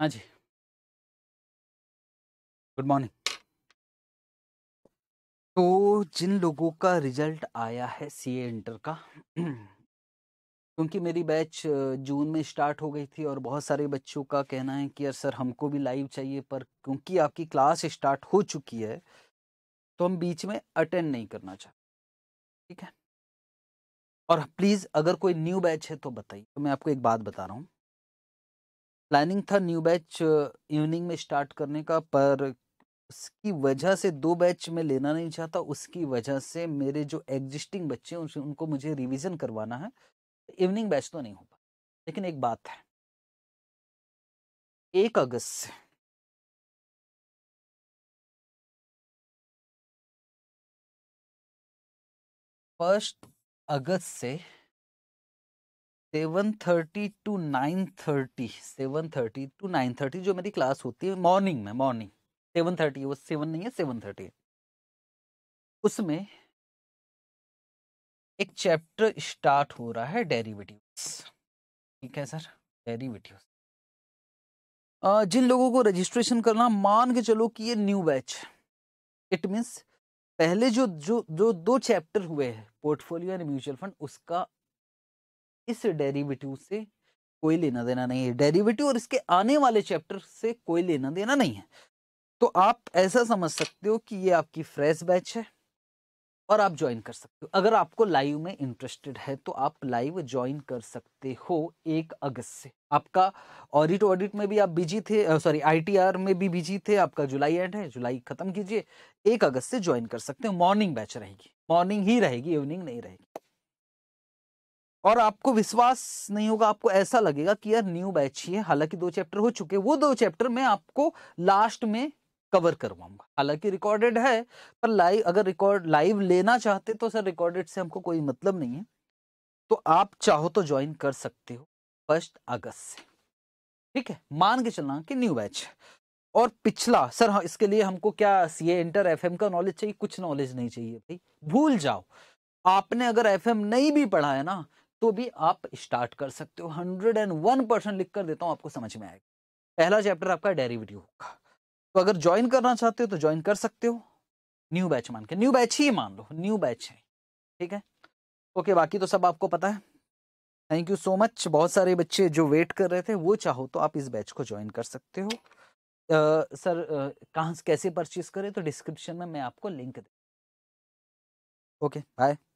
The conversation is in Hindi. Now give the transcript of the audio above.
हाँ जी गुड मॉर्निंग तो जिन लोगों का रिजल्ट आया है ए इंटर का क्योंकि मेरी बैच जून में स्टार्ट हो गई थी और बहुत सारे बच्चों का कहना है कि यार सर हमको भी लाइव चाहिए पर क्योंकि आपकी क्लास स्टार्ट हो चुकी है तो हम बीच में अटेंड नहीं करना चाहते ठीक है और प्लीज़ अगर कोई न्यू बैच है तो बताइए तो मैं आपको एक बात बता रहा हूँ प्लानिंग था न्यू बैच इवनिंग में स्टार्ट करने का पर उसकी वजह से दो बैच में लेना नहीं चाहता उसकी वजह से मेरे जो एग्जिस्टिंग बच्चे हैं उनको मुझे रिवीजन करवाना है इवनिंग बैच तो नहीं हो पा लेकिन एक बात है एक अगस्त से फर्स्ट अगस्त से seven thirty to nine thirty seven thirty to nine thirty जो मेरी क्लास होती है मॉर्निंग में मॉर्निंग सेवन थर्टी वो सेवन नहीं है सेवन थर्टी उसमें एक चैप्टर स्टार्ट हो रहा है डेरिवेटिव ठीक है सर डेरिवेटिव जिन लोगों को रजिस्ट्रेशन करना मान के चलो कि ये न्यू बैच इट मीन्स पहले जो जो जो दो चैप्टर हुए हैं पोर्टफोलियो एंड म्यूचुअल फंड उसका इस डेरिवेटिव से कोई लेना देना नहीं है डेरिवेटिव और इसके आने वाले चैप्टर से कोई लेना देना नहीं है तो आप ऐसा समझ सकते हो कि ये आपकी फ्रेश बैच है और आप ज्वाइन कर सकते हो अगर आपको लाइव में इंटरेस्टेड है तो आप लाइव ज्वाइन कर सकते हो एक अगस्त से आपका ऑडिट ऑडिट में भी आप बिजी थे सॉरी आईटीआर में भी बिजी थे आपका जुलाई एंड है जुलाई खत्म कीजिए एक अगस्त से ज्वाइन कर सकते हो मॉर्निंग बैच रहेगी मॉर्निंग ही रहेगी इवनिंग नहीं रहेगी और आपको विश्वास नहीं होगा आपको ऐसा लगेगा कि यार न्यू बैच ही है हालांकि दो चैप्टर हो चुके वो दो चैप्टर मैं आपको लास्ट में कवर करवाऊंगा हालांकि रिकॉर्डेड है पर लाइव अगर रिकॉर्ड लाइव लेना चाहते तो सर रिकॉर्डेड से हमको कोई मतलब नहीं है तो आप चाहो तो ज्वाइन कर सकते हो फर्स्ट अगस्त से ठीक है मान के चलना कि न्यू बैच और पिछला सर हाँ इसके लिए हमको क्या सी इंटर एफ का नॉलेज चाहिए कुछ नॉलेज नहीं चाहिए भाई भूल जाओ आपने अगर एफ नहीं भी पढ़ा है ना तो भी आप स्टार्ट कर सकते हो हंड्रेड एंड वन परसेंट लिख कर देता हूँ आपको समझ में आएगा पहला चैप्टर आपका डेरिवेटिव होगा तो अगर ज्वाइन करना चाहते हो तो ज्वाइन कर सकते हो न्यू बैच मान के न्यू बैच ही मान लो न्यू बैच है ठीक है ओके बाकी तो सब आपको पता है थैंक यू सो मच बहुत सारे बच्चे जो वेट कर रहे थे वो चाहो तो आप इस बैच को ज्वाइन कर सकते हो आ, सर कहाँ कैसे परचेज करें तो डिस्क्रिप्शन में मैं आपको लिंक दे ओके बाय